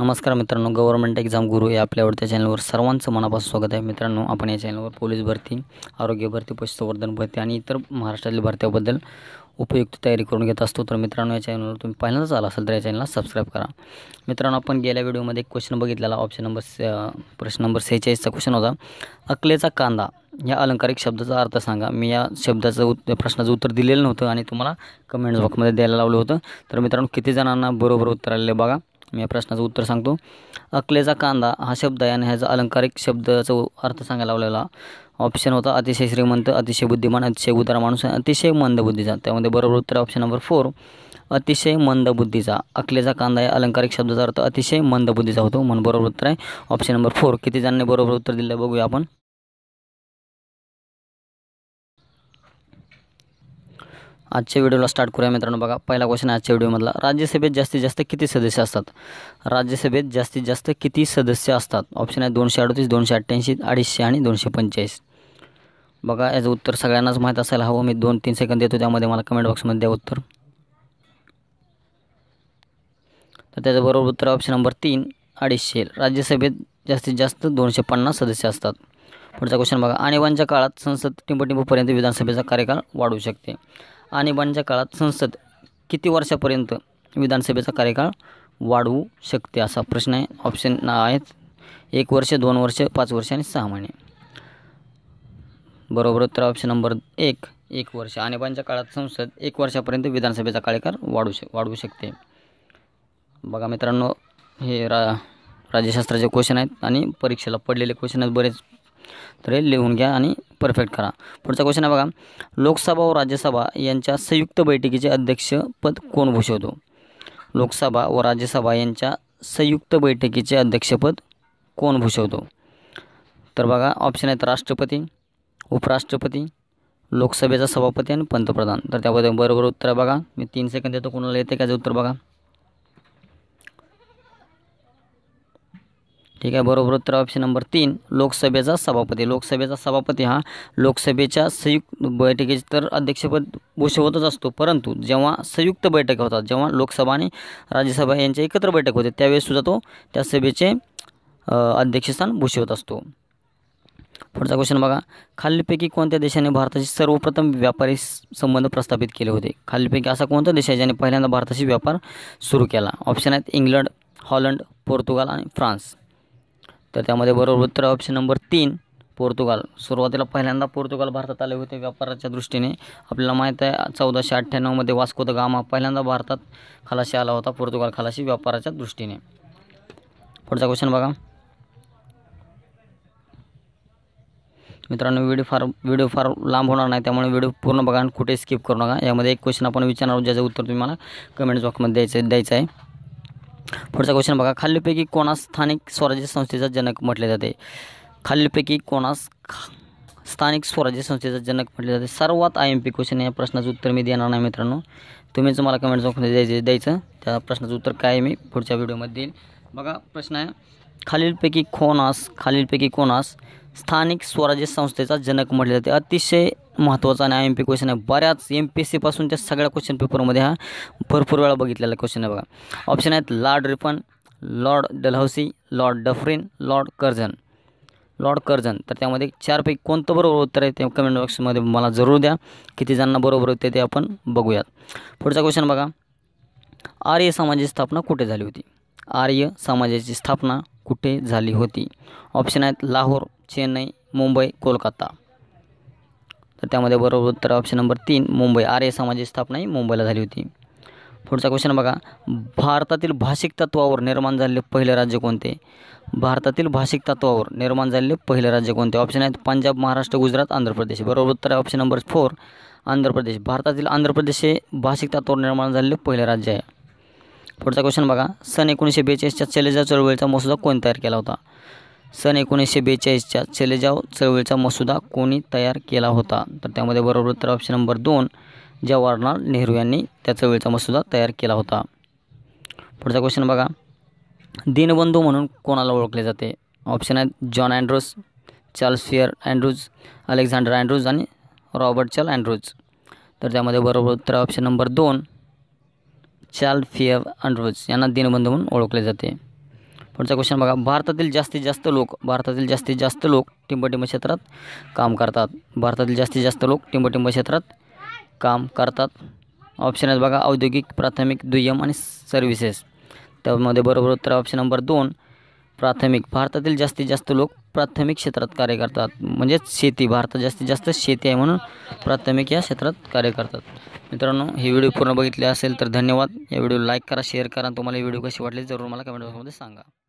नमस्कार मित्रांनो government exam गुरु या आपल्या आवडत्या चॅनलवर सर्वांचं मनापासून स्वागत आहे मित्रांनो आपण या चॅनलवर पोलीस भरती आरोग्य भरती पशुसंवर्धन भरती आणि इतर महाराष्ट्रातील भरत्याबद्दल उपयुक्त तयारी करून घेत असतो तर मित्रांनो या चॅनलवर तुम्ही पहिल्यांदाच आला असाल तर या चॅनलला सबस्क्राईब करा मित्रांनो आपण गेल्या व्हिडिओमध्ये एक क्वेश्चन बघितलेला ऑप्शन नंबर प्रश्न नंबर सेहेचाळीसचा क्वेश्चन होता अकलेचा कांदा या अलंकारिक शब्दाचा अर्थ सांगा मी या शब्दाचं उत् प्रश्नाचं उत्तर दिलेलं नव्हतं आणि तुम्हाला कमेंट बॉक्समध्ये द्यायला लावलं होतं तर मित्रांनो किती जणांना बरोबर उत्तर आलेलं बघा मी या प्रश्नाचं उत्तर सांगतो अकलेचा कांदा हा शब्द आहे आणि ह्याचा अलंकारिक शब्दाचा अर्थ सांगायला लावलेला ऑप्शन होता अतिशय श्रीमंत अतिशय बुद्धिमान अतिशय उदार माणूस अतिशय मंद बुद्धीचा त्यामध्ये बरोबर उत्तर ऑप्शन नंबर फोर अतिशय मंद बुद्धीचा अकलेचा कांदा या अलंकारिक शब्दाचा अर्थ अतिशय मंद बुद्धीचा होतो म्हणून बरोबर उत्तर आहे ऑप्शन नंबर फोर किती जणांनी बरोबर उत्तर दिलं बघूया आपण आजच्या व्हिडिओला स्टार्ट करूया मित्रांनो बघा पहिला क्वेश्चन आजच्या व्हिडिओमधला राज्यसभेत जास्तीत जास्त किती सदस्य असतात राज्यसभेत जास्तीत जास्त किती सदस्य असतात ऑप्शन आहे दोनशे अडतीस दोनशे अठ्ठ्याऐंशी अडीचशे आणि दोनशे पंचेचाळीस बघा याचं उत्तर सगळ्यांनाच माहीत असायला हवं मी दोन तीन सेकंद देतो त्यामध्ये मला कमेंट बॉक्समध्ये द्या उत्तर तर त्याच्याबरोबर उत्तर ऑप्शन नंबर तीन अडीचशे राज्यसभेत जास्तीत जास्त दोनशे पन्नास सदस्य असतात पुढचा क्वेश्चन बघा आणीबाणच्या काळात संसद टिंबटिंबूपर्यंत विधानसभेचा कार्यकाळ वाढू शकते आणीबाणीच्या काळात संसद किती वर्षापर्यंत विधानसभेचा कार्यकाळ वाढवू शकते असा प्रश्न आहे ऑप्शन आहेत एक वर्ष दोन वर्ष पाच वर्ष आणि सहा महिने बरोबर उत्तर ऑप्शन नंबर एक एक वर्ष आणीबाणीच्या काळात संसद एक वर्षापर्यंत विधानसभेचा कार्यकाळ वाढू शक वाढवू शकते बघा मित्रांनो हे रा राज्यशास्त्राचे क्वेश्चन आहेत आणि परीक्षेला पडलेले क्वेश्चन आहेत बरेच तर हे लिहून घ्या आणि परफेक्ट करा पुढचा क्वेश्चन आहे बघा लोकसभा व राज्यसभा यांच्या संयुक्त बैठकीचे अध्यक्षपद कोण भूषवतो लोकसभा व राज्यसभा यांच्या संयुक्त बैठकीचे अध्यक्षपद कोण भूषवतो तर बघा ऑप्शन आहेत राष्ट्रपती उपराष्ट्रपती लोकसभेचा सभापती आणि पंतप्रधान तर त्याबद्दल बरोबर उत्तर बघा मी तीन सेकंद देतो कोणाला येते का उत्तर बघा ठीक आहे बरोबर उत्तर ऑप्शन नंबर तीन लोकसभेचा सभापती लोकसभेचा सभापती हा लोकसभेच्या संयुक्त बैठकीचे तर अध्यक्षपद भूषवतच असतो परंतु जेव्हा संयुक्त बैठक होतात जेव्हा लोकसभा आणि राज्यसभा यांच्या एकत्र बैठक होते त्यावेळेससुद्धा तो त्या सभेचे अध्यक्षस्थान भूषवत असतो पुढचा क्वेश्चन बघा खालीलपैकी कोणत्या देशाने भारताशी सर्वप्रथम व्यापारी संबंध प्रस्थापित केले होते खालीपैकी असा कोणता देश आहे ज्याने पहिल्यांदा भारताशी व्यापार सुरू केला ऑप्शन आहेत इंग्लंड हॉलंड पोर्तुगाल आणि फ्रान्स तर त्यामध्ये बरोबर उत्तर ऑप्शन नंबर तीन पोर्तुगाल सुरुवातीला पहिल्यांदा पोर्तुगाल भारतात आले होते व्यापाराच्या दृष्टीने आपल्याला माहीत आहे चौदाशे अठ्ठ्याण्णवमध्ये वास्को द गामा पहिल्यांदा भारतात खालाशी आला होता पोर्तुगाल खालाशी व्यापाराच्या दृष्टीने पुढचा क्वेश्चन बघा मित्रांनो व्हिडिओ फार व्हिडिओ फार लांब होणार नाही त्यामुळे व्हिडिओ पूर्ण बघा आणि कुठे स्किप करू नका यामध्ये एक क्वेश्चन आपण विचारणार ज्याचं उत्तर तुम्ही मला कमेंट बॉक्समध्ये द्यायचं द्यायचं आहे पुढचा क्वेश्चन बघा खालीलपैकी कोणास स्थानिक स्वराज्य संस्थेचा जनक म्हटले जाते खालीलपैकी कोणास स्थानिक स्वराज्य संस्थेचा जनक म्हटले जाते सर्वात आय एम पी क्वेश्चन या प्रश्नाचं उत्तर मी देणार नाही मित्रांनो तुम्ही मला कमेंट बॉक्समध्ये द्यायचे द्यायचं त्या प्रश्नाचं उत्तर काय मी पुढच्या व्हिडिओमध्ये देईल बघा प्रश्न आहे खालीलपैकी कोणास खालीलपैकी कोणास स्थानिक स्वराज्य संस्थेचा जनक म्हटले जाते अतिशय महत्त्वाचा आणि एम पी क्वेश्चन आहे बऱ्याच एम पी एस सीपासून त्या सगळ्या क्वेश्चन पेपरमध्ये हा भरपूर वेळा बघितलेला क्वेश्चन आहे बघा ऑप्शन आहेत Lord Ripon Lord Dalhousie Lord Dufferin Lord Curzon Lord Curzon तर त्यामध्ये चारपैकी कोणतं बरोबर उत्तर आहे ते कमेंट बॉक्समध्ये मला जरूर द्या किती जणांना बरोबर होते ते आपण बघूयात पुढचा क्वेश्चन बघा आर्य समाजाची स्थापना कुठे झाली होती आर्य समाजाची स्थापना कुठे झाली होती ऑप्शन आहेत लाहोर चेन्नई मुंबई कोलकाता तर त्यामध्ये बरोबर उत्तर ऑप्शन नंबर तीन मुंबई आर्य समाजाची स्थापना ही मुंबईला झाली होती पुढचा क्वेश्चन बघा भारतातील भाषिक तत्वावर निर्माण झालेले पहिले राज्य कोणते भारतातील भाषिक तत्वावर निर्माण झालेले पहिले राज्य कोणते ऑप्शन आहेत पंजाब महाराष्ट्र गुजरात आंध्र प्रदेश बरोबर उत्तर आहे option number four Andhra Pradesh भारतातील आंध्र प्रदेश हे भाषिक तत्वावर निर्माण झालेले पहिले राज्य आहे पुढचा क्वेश्चन बघा सन एकोणीसशे बेचाळीसच्या चलेजा चळवळीचा मसुदा कोण तयार केला होता सन एकोणीसशे बेचाळीसच्या चलेजाव चळवळीचा मसुदा कोणी तयार केला होता तर त्यामध्ये बरोबर उत्तर ऑप्शन नंबर दोन जवाहरलाल नेहरू यांनी त्या चळवळीचा मसुदा तयार केला होता पुढचा क्वेश्चन बघा दीनबंधू म्हणून कोणाला ओळखले जाते ऑप्शन आहेत John Andrews Charles Freer Andrews Alexander Andrews आणि रॉबर्ट चार्ल अँड्रूज तर त्यामध्ये बरोबर उत्तर ऑप्शन नंबर दोन चार्ल फियर अँड्रूज यांना दीनबंधू म्हणून ओळखले जाते पुढचा क्वेश्चन बघा भारतातील जास्तीत जास्त लोक भारतातील जास्तीत जास्त लोक टिंबटिंब क्षेत्रात काम करतात भारतातील जास्तीत जास्त लोक टिंबटिंब क्षेत्रात काम करतात ऑप्शन आहेत बघा औद्योगिक प्राथमिक दुय्यम आणि सर्व्हिसेस त्यामध्ये बरोबर उत्तर ऑप्शन नंबर दोन प्राथमिक भारतातील जास्तीत जास्त लोक प्राथमिक क्षेत्रात कार्य करतात म्हणजेच शेती भारतात जास्तीत जास्त शेती आहे म्हणून प्राथमिक या क्षेत्रात कार्य करतात मित्रांनो हे व्हिडिओ पूर्ण बघितले असेल तर धन्यवाद या व्हिडिओ लाईक करा शेअर करा तुम्हाला व्हिडिओ कशी वाटली जरूर मला कमेंट बॉक्समध्ये सांगा